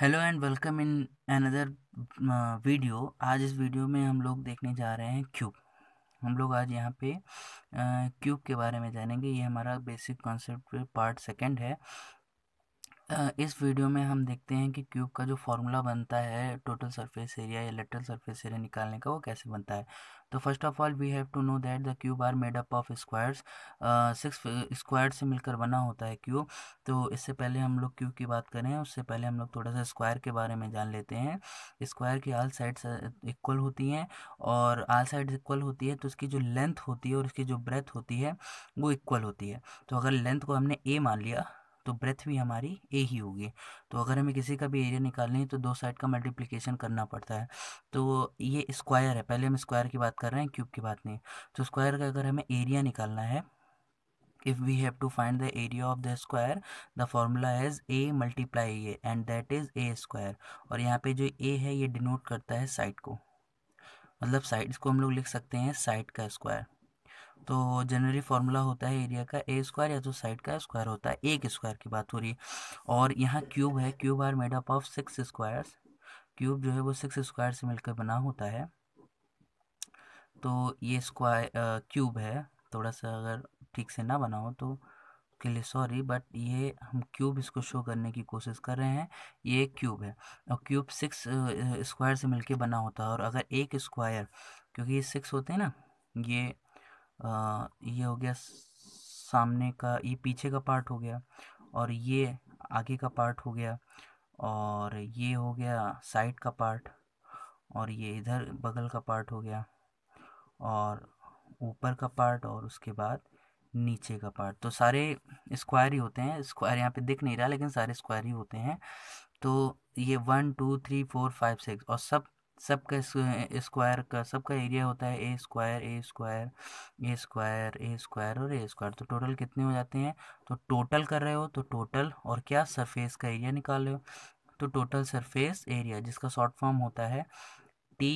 hello and welcome in another video आज इस video में हम लोग देखने जा रहे हैं क्यूब हम लोग आज यहाँ पे uh, क्यूब के बारे में जानेंगे ये हमारा बेसिक कॉन्सेप्ट पार्ट सेकंड है इस वीडियो में हम देखते हैं कि क्यूब का जो फार्मूला बनता है टोटल सरफेस एरिया या लेटरल सरफेस एरिया निकालने का वो कैसे बनता है तो first of all we have to know that the cube are made up of squares six square से मिलकर बना होता है क्यूब तो इससे पहले हम लोग क्यूब की बात करें उससे पहले हम लोग थोड़ा सा स्क्वायर के बारे में जान लेते हैं स्क्वायर की आल साइड्स इक्वल होती हैं और आल साइड इक्वल होती है तो उसकी जो लेंथ होती है और उसकी जो ब्रेथ होती है वो इक्वल होती है तो अगर लेंथ को हमने ए मान लिया तो ब्रेथ भी हमारी ए ही होगी तो अगर हमें किसी का भी एरिया निकालनी है तो दो साइड का मल्टीप्लिकेशन करना पड़ता है तो ये स्क्वायर है पहले हम स्क्वायर की बात कर रहे हैं क्यूब की बात नहीं तो स्क्वायर का अगर हमें एरिया निकालना है if we have to find the area of the square the formula is a multiply a and that is a square और यहाँ पे जो a है ये डिनोट करता है साइड को मतलब साइड इसको हम लोग लिख सकते हैं साइड का स्क्वायर तो जनरली फार्मूला होता है एरिया का ए स्क्वायर या तो साइड का स्क्वायर होता है एक स्क्वायर की बात हो रही है और यहाँ क्यूब है cube are made up of six squares cube जो है वो सिक्स स्क्वायर से मिलकर बना होता है तो ये स्क्वायर क्यूब है थोड़ा सा अगर ठीक से ना बनाओ तो के लिए सॉरी बट ये हम क्यूब इसको शो करने की कोशिश कर रहे हैं ये एक क्यूब है और क्यूब सिक्स स्क्वायर से मिलके बना होता है और अगर एक स्क्वायर क्योंकि ये सिक्स होते हैं ना ये ये हो गया सामने का ये पीछे का पार्ट हो गया और ये आगे का पार्ट हो गया और ये हो गया साइड का पार्ट और ये इधर बगल का पार्ट हो गया और ऊपर का पार्ट और उसके बाद नीचे का पार्ट तो सारे स्क्वायर ही होते हैं स्क्वायर यहाँ पे दिख नहीं रहा लेकिन सारे स्क्वायर ही होते हैं तो ये one two three four five six और सब सबका स्क्वायर का सबका एरिया होता है A square A square A square A square और ए स्क्वायर तो टोटल कितने हो जाते हैं तो टोटल कर रहे हो तो टोटल और क्या सरफेस का एरिया निकाल रहे हो तो टोटल सरफेस एरिया जिसका शॉर्ट फॉर्म होता है टी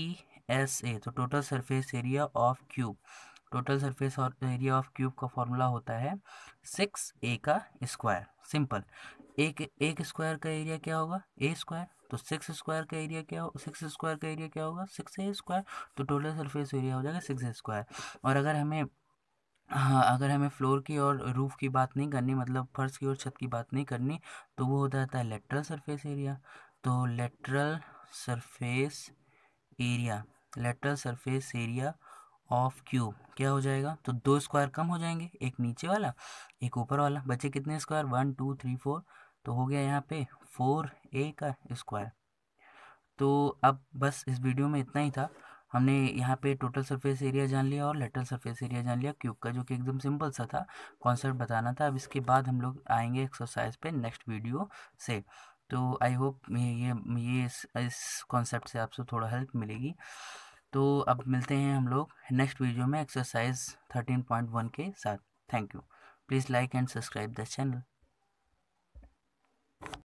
एस ए तो total surface area of cube total surface और एरिया ऑफ क्यूब का फॉर्मूला होता है सिक्स ए का स्क्वायर सिंपल एक एक स्क्वायर का एरिया क्या होगा ए स्क्वायर तो सिक्स स्क्वायर का एरिया क्या हो सिक्स स्क्वायर का एरिया क्या होगा सिक्स ए स्क्वायर तो टोटल सरफेस एरिया हो जाएगा सिक्स स्क्वायर और अगर हमें हाँ अगर हमें फ्लोर की और रूफ़ की बात नहीं करनी मतलब फर्श की और छत की बात नहीं करनी तो वो हो जाता है लेटरल सरफेस एरिया तो lateral surface area lateral surface area of cube क्या हो जाएगा तो दो स्क्वायर कम हो जाएंगे एक नीचे वाला एक ऊपर वाला बचे कितने square one two three four तो हो गया यहाँ पे फोर ए का स्क्वायर तो अब बस इस वीडियो में इतना ही था हमने यहाँ पे टोटल सरफेस एरिया जान लिया और लेटरल सरफेस एरिया जान लिया क्यूब का जो कि एकदम सिंपल सा था कॉन्सेप्ट बताना था अब इसके बाद हम लोग आएंगे एक्सरसाइज पे नेक्स्ट वीडियो से तो आई होप ये ये इस कॉन्सेप्ट से आपसे थोड़ा हेल्प मिलेगी तो अब मिलते हैं हम लोग नेक्स्ट वीडियो में एक्सरसाइज थर्टीन पॉइंट वन के साथ thank you please like and subscribe the channel